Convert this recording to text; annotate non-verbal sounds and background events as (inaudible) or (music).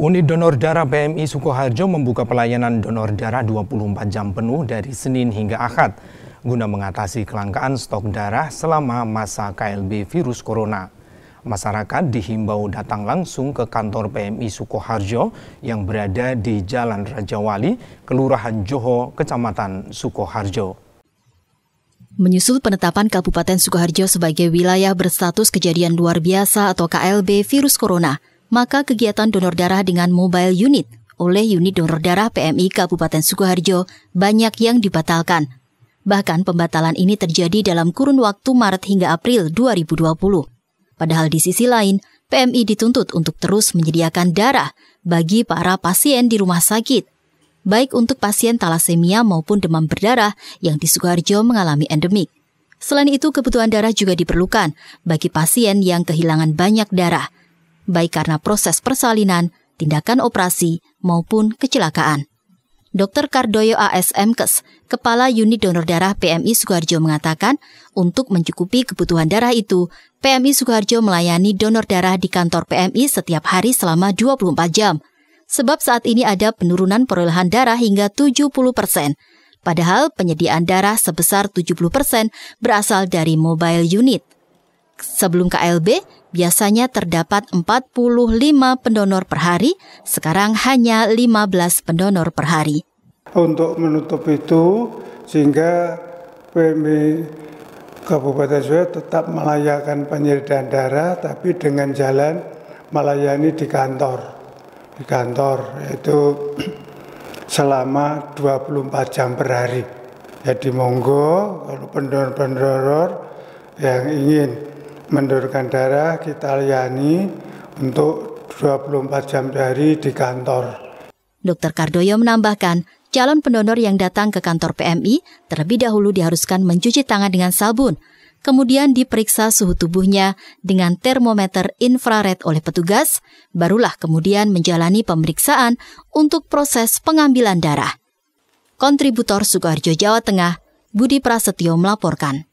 Unit Donor Darah PMI Sukoharjo membuka pelayanan donor darah 24 jam penuh dari Senin hingga Ahad guna mengatasi kelangkaan stok darah selama masa KLB virus corona. Masyarakat dihimbau datang langsung ke kantor PMI Sukoharjo yang berada di Jalan Raja Wali, Kelurahan Joho, Kecamatan Sukoharjo. Menyusul penetapan Kabupaten Sukoharjo sebagai wilayah berstatus kejadian luar biasa atau KLB virus corona, maka kegiatan donor darah dengan mobile unit oleh unit donor darah PMI Kabupaten Sukoharjo banyak yang dibatalkan. Bahkan pembatalan ini terjadi dalam kurun waktu Maret hingga April 2020. Padahal di sisi lain, PMI dituntut untuk terus menyediakan darah bagi para pasien di rumah sakit, baik untuk pasien talasemia maupun demam berdarah yang di Sukoharjo mengalami endemik. Selain itu, kebutuhan darah juga diperlukan bagi pasien yang kehilangan banyak darah – baik karena proses persalinan, tindakan operasi, maupun kecelakaan. Dr. Kardoyo ASMkes, e Kepala Unit Donor Darah PMI Sukoharjo mengatakan, untuk mencukupi kebutuhan darah itu, PMI Sukoharjo melayani donor darah di kantor PMI setiap hari selama 24 jam. Sebab saat ini ada penurunan perolehan darah hingga 70 persen. Padahal penyediaan darah sebesar 70 persen berasal dari mobile unit. Sebelum KLB, biasanya terdapat 45 pendonor per hari, sekarang hanya 15 pendonor per hari. Untuk menutup itu, sehingga PMI Kabupaten Surabaya tetap melayakan penyelidikan darah, tapi dengan jalan melayani di kantor. Di kantor, itu (clears throat) selama 24 jam per hari. Jadi monggo, kalau pendonor-pendonor yang ingin menurunkan darah kita layani untuk 24 jam sehari di kantor. Dokter Kardoyo menambahkan, calon pendonor yang datang ke kantor PMI terlebih dahulu diharuskan mencuci tangan dengan sabun, kemudian diperiksa suhu tubuhnya dengan termometer infrared oleh petugas, barulah kemudian menjalani pemeriksaan untuk proses pengambilan darah. Kontributor Sukoharjo Jawa Tengah, Budi Prasetyo melaporkan.